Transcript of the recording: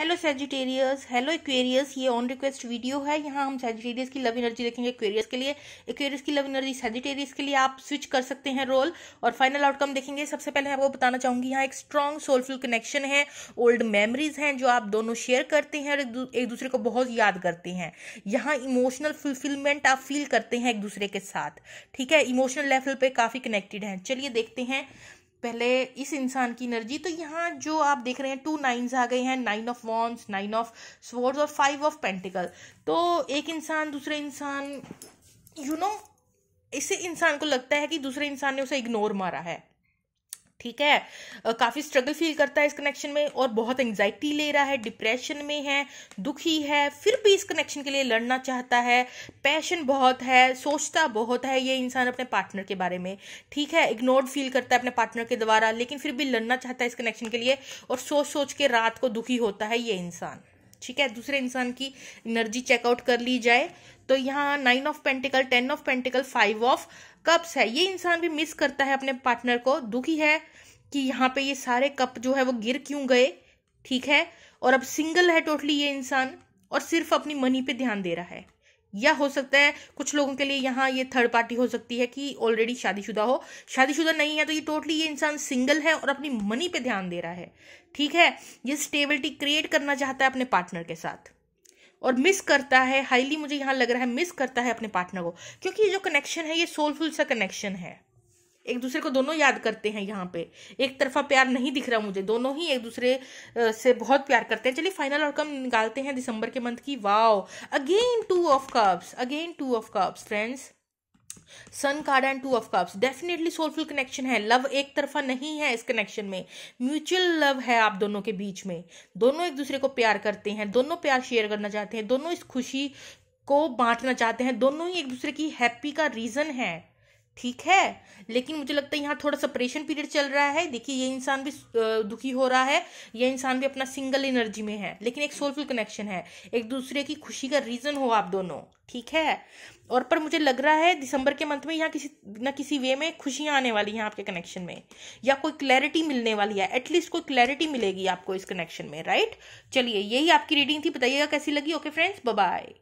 hello Sagittarius hello Aquarius ये on request video है यहाँ हम सेजिटेरियस की लव एनर्जी देखेंगे इक्वेरियस के लिए इक्वेरियस की लव एनर्जी सेजिटेरियस के लिए आप स्विच कर सकते हैं रोल और फाइनल आउटकम देखेंगे सबसे पहले आपको बताना चाहूंगी यहाँ एक स्ट्रॉन्ग सोलफुल कनेक्शन है ओल्ड मेमरीज हैं जो आप दोनों शेयर करते हैं और एक दूसरे को बहुत याद करते हैं यहाँ इमोशनल फुलफिलमेंट आप फील करते हैं एक दूसरे के साथ ठीक है इमोशनल लेवल पर काफ़ी कनेक्टेड है चलिए देखते हैं पहले इस इंसान की एनर्जी तो यहाँ जो आप देख रहे हैं टू नाइन्स आ गए हैं nine of wands nine of swords और फाइव ऑफ पेंटिकल तो एक इंसान दूसरे इंसान यू you नो know, इंसान को लगता है कि दूसरे इंसान ने उसे इग्नोर मारा है ठीक है काफ़ी स्ट्रगल फील करता है इस कनेक्शन में और बहुत एंगजाइटी ले रहा है डिप्रेशन में है दुखी है फिर भी इस कनेक्शन के लिए लड़ना चाहता है पैशन बहुत है सोचता बहुत है ये इंसान अपने पार्टनर के बारे में ठीक है इग्नोर्ड फील करता है अपने पार्टनर के द्वारा लेकिन फिर भी लड़ना चाहता है इस कनेक्शन के लिए और सोच सोच के रात को दुखी होता है ये इंसान ठीक है दूसरे इंसान की एनर्जी चेकआउट कर ली जाए तो यहाँ nine of pentacle ten of pentacle five of cups है ये इंसान भी मिस करता है अपने पार्टनर को दुखी है कि यहाँ पे ये सारे कप जो है वो गिर क्यों गए ठीक है और अब सिंगल है टोटली ये इंसान और सिर्फ अपनी मनी पे ध्यान दे रहा है या हो सकता है कुछ लोगों के लिए यहाँ ये थर्ड पार्टी हो सकती है कि ऑलरेडी शादीशुदा हो शादीशुदा नहीं है तो ये टोटली ये इंसान सिंगल है और अपनी मनी पे ध्यान दे रहा है ठीक है ये स्टेबिलिटी क्रिएट करना चाहता है अपने पार्टनर के साथ और मिस करता है हाईली मुझे यहाँ लग रहा है मिस करता है अपने पार्टनर को क्योंकि ये जो कनेक्शन है ये सोलफुल सा कनेक्शन है एक दूसरे को दोनों याद करते हैं यहाँ पे एक तरफा प्यार नहीं दिख रहा मुझे दोनों ही एक दूसरे से बहुत प्यार करते हैं चलिए फाइनल आउटकम निकालते हैं दिसंबर के मंथ की wow again two of cups again two of cups friends sun card and two of cups definitely soulful connection है लव एक तरफा नहीं है इस कनेक्शन में म्यूचुअल लव है आप दोनों के बीच में दोनों एक दूसरे को प्यार करते हैं दोनों प्यार शेयर करना चाहते हैं दोनों इस खुशी को बांटना चाहते हैं दोनों ही एक दूसरे की हैप्पी का रीज़न है ठीक है लेकिन मुझे लगता है यहाँ थोड़ा सा प्रेशन पीरियड चल रहा है देखिए ये इंसान भी दुखी हो रहा है ये इंसान भी अपना सिंगल एनर्जी में है लेकिन एक सोलफुल कनेक्शन है एक दूसरे की खुशी का रीज़न हो आप दोनों ठीक है और पर मुझे लग रहा है दिसंबर के मंथ में यहाँ किसी ना किसी वे में खुशियाँ आने वाली हैं आपके कनेक्शन में या कोई क्लैरिटी मिलने वाली है एटलीस्ट कोई क्लैरिटी मिलेगी आपको इस कनेक्शन में राइट चलिए यही आपकी रीडिंग थी बताइएगा कैसी लगी ओके फ्रेंड्स बाय